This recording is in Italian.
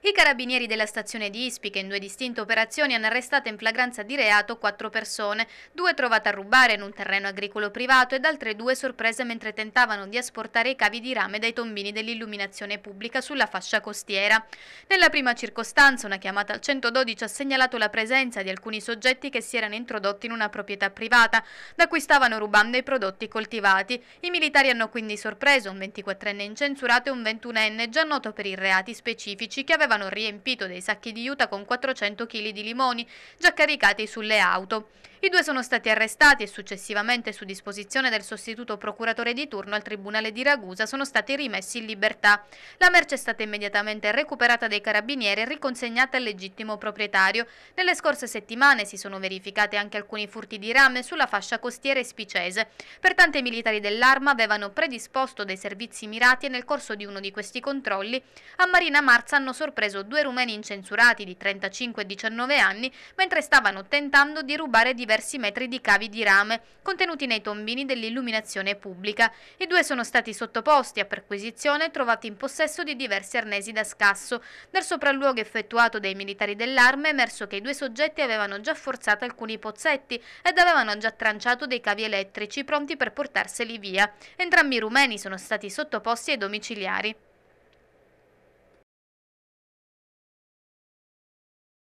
I carabinieri della stazione di Ispi in due distinte operazioni hanno arrestato in flagranza di reato quattro persone, due trovate a rubare in un terreno agricolo privato ed altre due sorprese mentre tentavano di asportare i cavi di rame dai tombini dell'illuminazione pubblica sulla fascia costiera. Nella prima circostanza una chiamata al 112 ha segnalato la presenza di alcuni soggetti che si erano introdotti in una proprietà privata, da cui stavano rubando i prodotti coltivati. I militari hanno quindi sorpreso un 24enne incensurato e un 21enne già noto per i reati specifici che aveva avevano riempito dei sacchi di juta con 400 kg di limoni già caricati sulle auto. I due sono stati arrestati e successivamente su disposizione del sostituto procuratore di turno al Tribunale di Ragusa sono stati rimessi in libertà. La merce è stata immediatamente recuperata dai carabinieri e riconsegnata al legittimo proprietario. Nelle scorse settimane si sono verificate anche alcuni furti di rame sulla fascia costiera espicese. Pertanto i militari dell'Arma avevano predisposto dei servizi mirati e nel corso di uno di questi controlli a Marina Marza hanno sorpreso due rumeni incensurati di 35 e 19 anni mentre stavano tentando di rubare diversi diversi metri di cavi di rame contenuti nei tombini dell'illuminazione pubblica. I due sono stati sottoposti a perquisizione e trovati in possesso di diversi arnesi da scasso. Dal sopralluogo effettuato dai militari dell'arma è emerso che i due soggetti avevano già forzato alcuni pozzetti ed avevano già tranciato dei cavi elettrici pronti per portarseli via. Entrambi i rumeni sono stati sottoposti ai domiciliari.